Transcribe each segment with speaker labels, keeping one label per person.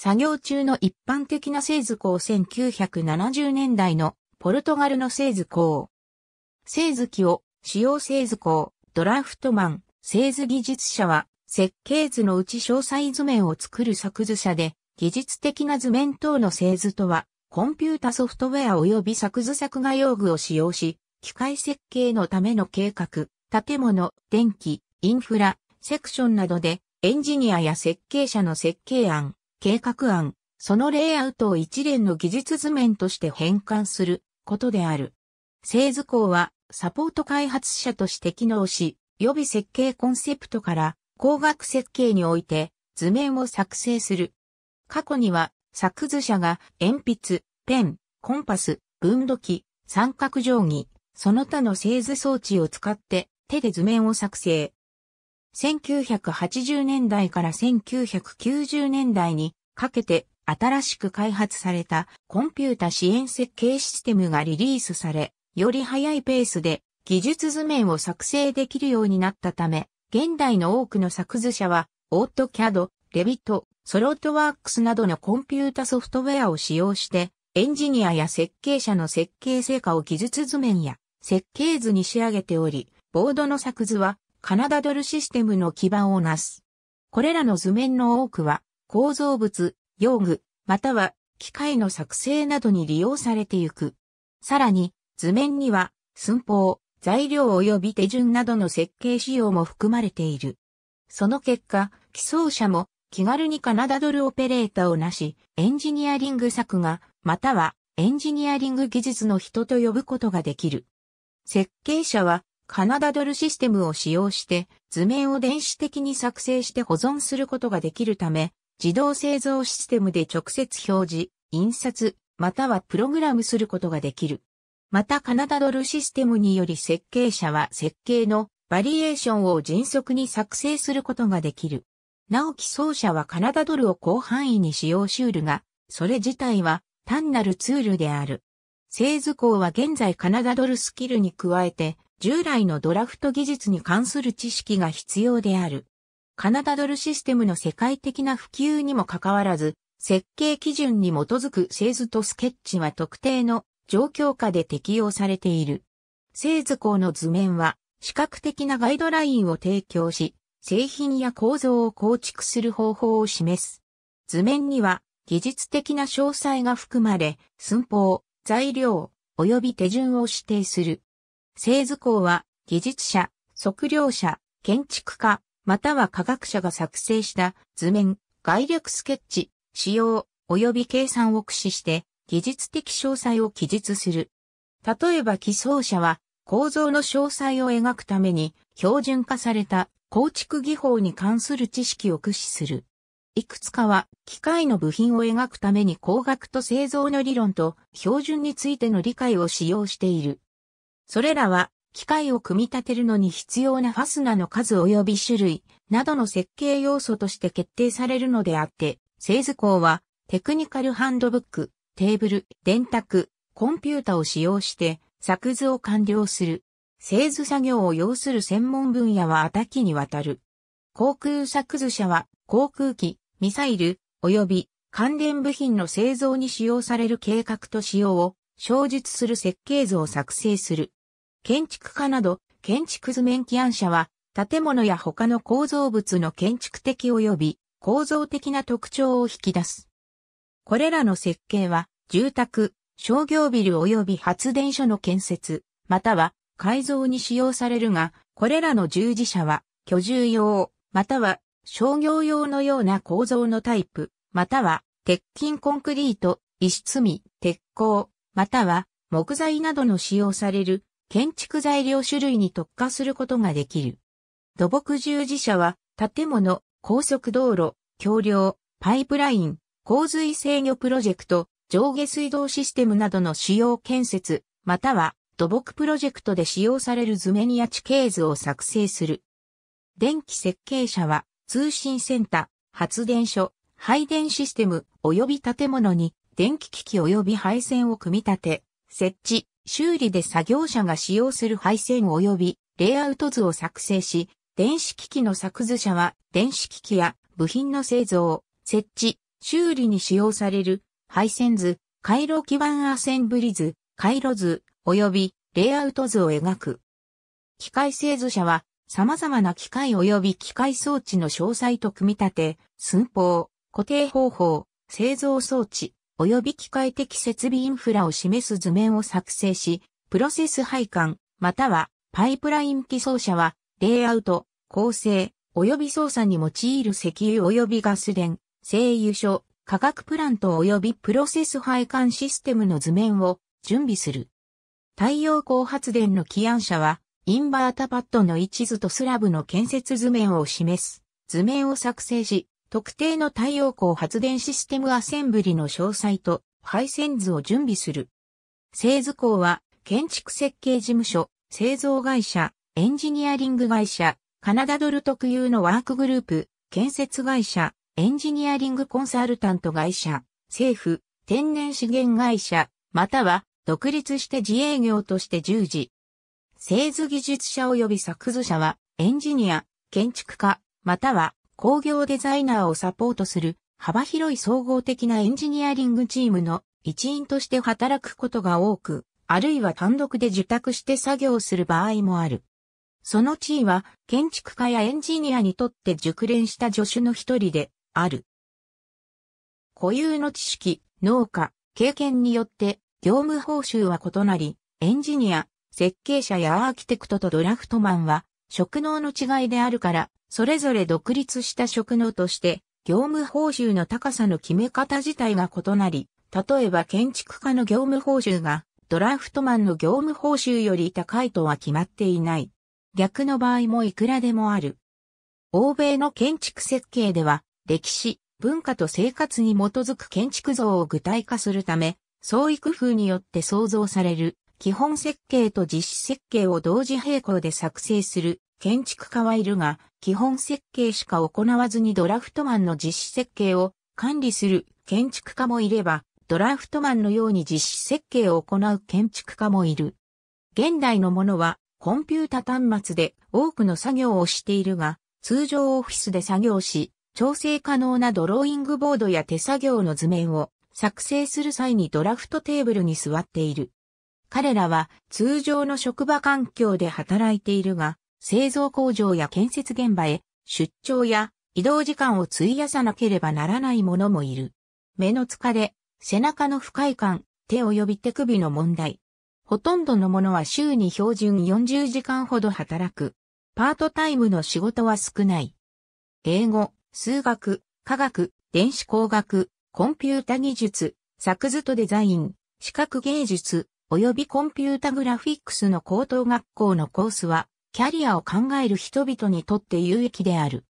Speaker 1: 作業中の一般的な製図工1970年代のポルトガルの製図工。製図機を使用製図工、ドラフトマン、製図技術者は設計図のうち詳細図面を作る作図者で、技術的な図面等の製図とは、コンピュータソフトウェア及び作図作画用具を使用し、機械設計のための計画、建物、電気、インフラ、セクションなどで、エンジニアや設計者の設計案、計画案、そのレイアウトを一連の技術図面として変換することである。製図工はサポート開発者として機能し、予備設計コンセプトから工学設計において図面を作成する。過去には作図者が鉛筆、ペン、コンパス、分度器、三角定規、その他の製図装置を使って手で図面を作成、1980年代から1990年代にかけて新しく開発されたコンピュータ支援設計システムがリリースされ、より速いペースで技術図面を作成できるようになったため、現代の多くの作図者は、オートキャド、レビット、ソロートワークスなどのコンピュータソフトウェアを使用して、エンジニアや設計者の設計成果を技術図面や設計図に仕上げており、ボードの作図はカナダドルシステムの基盤をなす。これらの図面の多くは、構造物、用具、または機械の作成などに利用されてゆく。さらに、図面には、寸法、材料及び手順などの設計仕様も含まれている。その結果、寄贈者も気軽にカナダドルオペレーターをなし、エンジニアリング作画、またはエンジニアリング技術の人と呼ぶことができる。設計者はカナダドルシステムを使用して図面を電子的に作成して保存することができるため、自動製造システムで直接表示、印刷、またはプログラムすることができる。またカナダドルシステムにより設計者は設計のバリエーションを迅速に作成することができる。なお起奏者はカナダドルを広範囲に使用しうるが、それ自体は単なるツールである。製図工は現在カナダドルスキルに加えて、従来のドラフト技術に関する知識が必要である。カナダドルシステムの世界的な普及にもかかわらず、設計基準に基づく製図とスケッチは特定の状況下で適用されている。製図工の図面は視覚的なガイドラインを提供し、製品や構造を構築する方法を示す。図面には技術的な詳細が含まれ、寸法、材料、及び手順を指定する。製図工は技術者、測量者、建築家、または科学者が作成した図面、概略スケッチ、使用、及び計算を駆使して技術的詳細を記述する。例えば基礎者は構造の詳細を描くために標準化された構築技法に関する知識を駆使する。いくつかは機械の部品を描くために工学と製造の理論と標準についての理解を使用している。それらは、機械を組み立てるのに必要なファスナーの数及び種類などの設計要素として決定されるのであって、製図工はテクニカルハンドブック、テーブル、電卓、コンピュータを使用して作図を完了する。製図作業を要する専門分野は多岐にわたる。航空作図社は航空機、ミサイル、及び関連部品の製造に使用される計画と使用を、詳述する設計図を作成する。建築家など、建築図面起案者は、建物や他の構造物の建築的及び構造的な特徴を引き出す。これらの設計は、住宅、商業ビル及び発電所の建設、または改造に使用されるが、これらの従事者は、居住用、または商業用のような構造のタイプ、または鉄筋コンクリート、石積み、鉄鋼、または木材などの使用される建築材料種類に特化することができる。土木従事者は、建物、高速道路、橋梁、パイプライン、洪水制御プロジェクト、上下水道システムなどの主要建設、または土木プロジェクトで使用される図面や地形図を作成する。電気設計者は通信センター、発電所、配電システム及び建物に電気機器及び配線を組み立て、設置、修理で作業者が使用する配線及びレイアウト図を作成し、電子機器の作図者は電子機器や部品の製造、設置、修理に使用される配線図、回路基板アセンブリ図、回路図、及びレイアウト図を描く。機械製図者は様々な機械及び機械装置の詳細と組み立て、寸法、固定方法、製造装置、及び機械的設備インフラを示す図面を作成し、プロセス配管、またはパイプライン機操車は、レイアウト、構成、及び操作に用いる石油及びガス電、製油所、化学プラント及びプロセス配管システムの図面を準備する。太陽光発電の起案者は、インバータパッドの位置図とスラブの建設図面を示す図面を作成し、特定の太陽光発電システムアセンブリの詳細と配線図を準備する。製図工は建築設計事務所、製造会社、エンジニアリング会社、カナダドル特有のワークグループ、建設会社、エンジニアリングコンサルタント会社、政府、天然資源会社、または独立して自営業として従事。製図技術者及び作図者はエンジニア、建築家、または工業デザイナーをサポートする幅広い総合的なエンジニアリングチームの一員として働くことが多く、あるいは単独で受託して作業する場合もある。その地位は建築家やエンジニアにとって熟練した助手の一人である。固有の知識、農家、経験によって業務報酬は異なり、エンジニア、設計者やアーキテクトとドラフトマンは職能の違いであるからそれぞれ独立した職能として、業務報酬の高さの決め方自体が異なり、例えば建築家の業務報酬がドラフトマンの業務報酬より高いとは決まっていない。逆の場合もいくらでもある。欧米の建築設計では、歴史、文化と生活に基づく建築像を具体化するため、創意工夫によって創造される基本設計と実施設計を同時並行で作成する建築家はいるが、基本設計しか行わずにドラフトマンの実施設計を管理する建築家もいれば、ドラフトマンのように実施設計を行う建築家もいる。現代のものはコンピュータ端末で多くの作業をしているが、通常オフィスで作業し、調整可能なドローイングボードや手作業の図面を作成する際にドラフトテーブルに座っている。彼らは通常の職場環境で働いているが、製造工場や建設現場へ出張や移動時間を費やさなければならない者もいる。目の疲れ、背中の不快感、手及び手首の問題。ほとんどの者は週に標準40時間ほど働く。パートタイムの仕事は少ない。英語、数学、科学、電子工学、コンピュータ技術、作図とデザイン、視覚芸術、及びコンピュータグラフィックスの高等学校のコースは、キャリアを考える人々にとって有益である。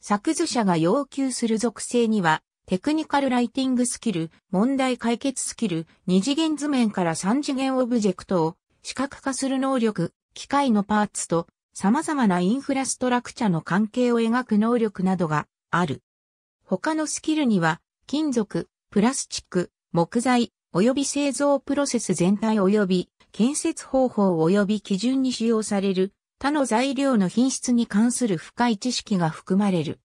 Speaker 1: 作図者が要求する属性には、テクニカルライティングスキル、問題解決スキル、二次元図面から三次元オブジェクトを視覚化する能力、機械のパーツと様々なインフラストラクチャの関係を描く能力などがある。他のスキルには、金属、プラスチック、木材、及び製造プロセス全体及び建設方法及び基準に使用される他の材料の品質に関する深い知識が含まれる。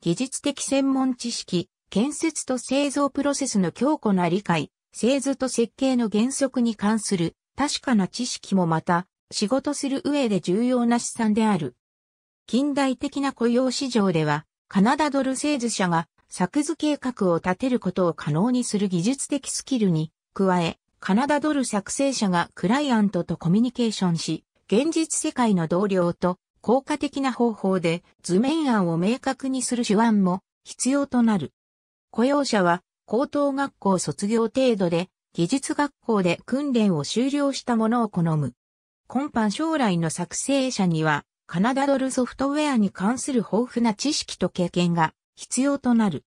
Speaker 1: 技術的専門知識、建設と製造プロセスの強固な理解、製図と設計の原則に関する確かな知識もまた、仕事する上で重要な資産である。近代的な雇用市場では、カナダドル製図社が作図計画を立てることを可能にする技術的スキルに加え、カナダドル作成者がクライアントとコミュニケーションし、現実世界の同僚と効果的な方法で図面案を明確にする手腕も必要となる。雇用者は高等学校卒業程度で技術学校で訓練を修了したものを好む。今般将来の作成者にはカナダドルソフトウェアに関する豊富な知識と経験が必要となる。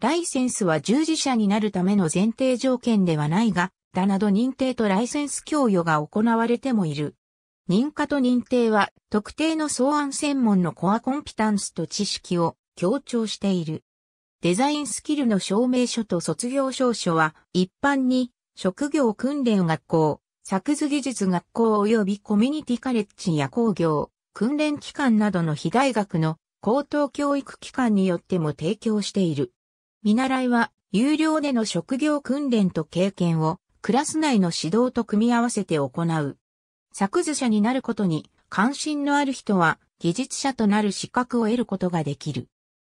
Speaker 1: ライセンスは従事者になるための前提条件ではないが、だなど認定とライセンス供与が行われてもいる。認可と認定は特定の草案専門のコアコンピタンスと知識を強調している。デザインスキルの証明書と卒業証書は一般に職業訓練学校、作図技術学校及びコミュニティカレッジや工業、訓練機関などの非大学の高等教育機関によっても提供している。見習いは有料での職業訓練と経験をクラス内の指導と組み合わせて行う。作図者になることに関心のある人は技術者となる資格を得ることができる。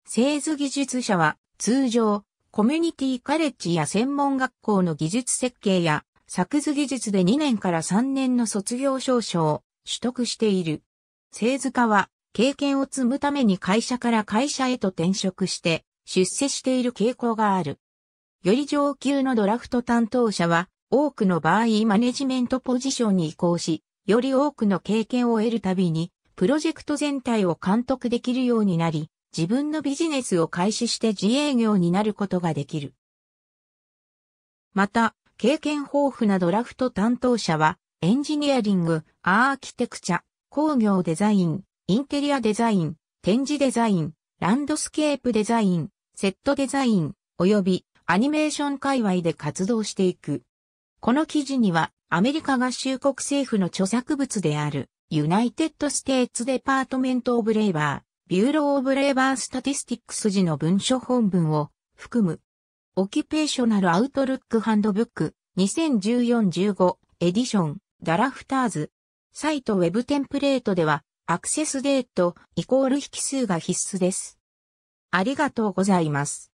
Speaker 1: 製図技術者は通常コミュニティカレッジや専門学校の技術設計や作図技術で2年から3年の卒業証書を取得している。製図家は経験を積むために会社から会社へと転職して出世している傾向がある。より上級のドラフト担当者は多くの場合マネジメントポジションに移行し、より多くの経験を得るたびに、プロジェクト全体を監督できるようになり、自分のビジネスを開始して自営業になることができる。また、経験豊富なドラフト担当者は、エンジニアリング、アーキテクチャ、工業デザイン、インテリアデザイン、展示デザイン、ランドスケープデザイン、セットデザイン、及びアニメーション界隈で活動していく。この記事には、アメリカ合衆国政府の著作物である、ユナイテッド・ステーツ・デパートメント・オブ・レイバー、ビューロ・ーオブ・レイバー・スタティスティックス時の文書本文を含む、オキュペーショナル・アウトルック・ハンドブック、2014-15、エディション、ダラフターズ。サイトウェブテンプレートでは、アクセスデート、イコール引数が必須です。ありがとうございます。